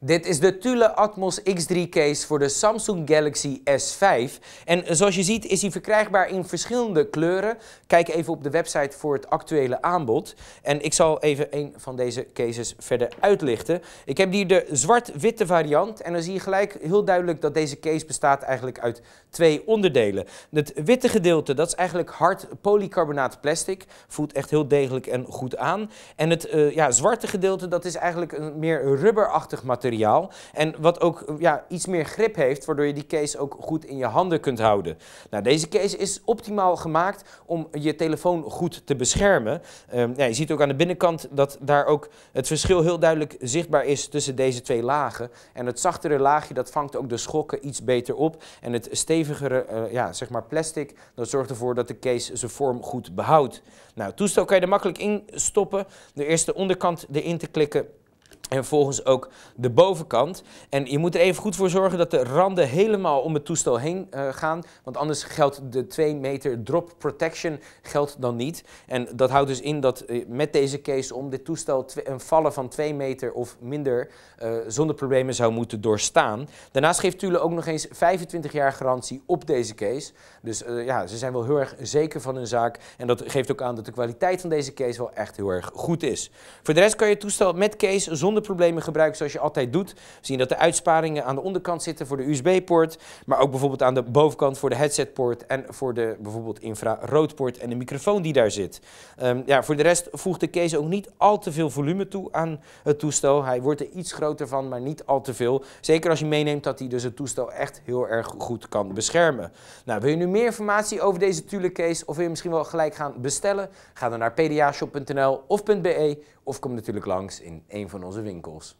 Dit is de Thule Atmos X3 case voor de Samsung Galaxy S5. En zoals je ziet is hij verkrijgbaar in verschillende kleuren. Kijk even op de website voor het actuele aanbod. En ik zal even een van deze cases verder uitlichten. Ik heb hier de zwart-witte variant. En dan zie je gelijk heel duidelijk dat deze case bestaat eigenlijk uit twee onderdelen. Het witte gedeelte, dat is eigenlijk hard polycarbonaat plastic. Voelt echt heel degelijk en goed aan. En het eh, ja, zwarte gedeelte, dat is eigenlijk een meer rubberachtig materiaal materiaal. En wat ook ja, iets meer grip heeft, waardoor je die case ook goed in je handen kunt houden. Nou, deze case is optimaal gemaakt om je telefoon goed te beschermen. Ehm, je ziet ook aan de binnenkant dat daar ook het verschil heel duidelijk zichtbaar is tussen deze twee lagen. En het zachtere laagje dat vangt ook de schokken iets beter op. En het stevigere eh, ja, zeg maar plastic dat zorgt ervoor dat de case zijn vorm goed behoudt. Nou, het toestel kan je er makkelijk in stoppen. De eerste onderkant erin te klikken en volgens ook de bovenkant. En je moet er even goed voor zorgen dat de randen helemaal om het toestel heen eh, gaan. Want anders geldt de 2 meter drop protection geldt dan niet. En dat houdt dus in dat eh, met deze case om dit toestel een vallen van 2 meter of minder eh, zonder problemen zou moeten doorstaan. Daarnaast geeft Thule ook nog eens 25 jaar garantie op deze case. Dus ja, ze zijn wel heel erg zeker van hun zaak. En dat geeft ook aan dat de kwaliteit van deze case wel echt heel erg goed is. Voor de rest kan je het toestel met case zonder problemen gebruiken zoals je altijd doet. Zie zien dat de uitsparingen aan de onderkant zitten voor de USB-poort, maar ook bijvoorbeeld aan de bovenkant voor de headset headsetpoort en voor de bijvoorbeeld infraroodpoort en de microfoon die daar zit. Ehm, ja, voor de rest voegt de case ook niet al te veel volume toe aan het toestel. Hij wordt er iets groter van, maar niet al te veel. Zeker als je meeneemt dat hij dus het toestel echt heel erg goed kan beschermen. Nou, wil je nu meer informatie over deze Thule case of wil je misschien wel gelijk gaan bestellen? Ga dan naar pdashop.nl of .be of kom natuurlijk langs in een van onze winkels.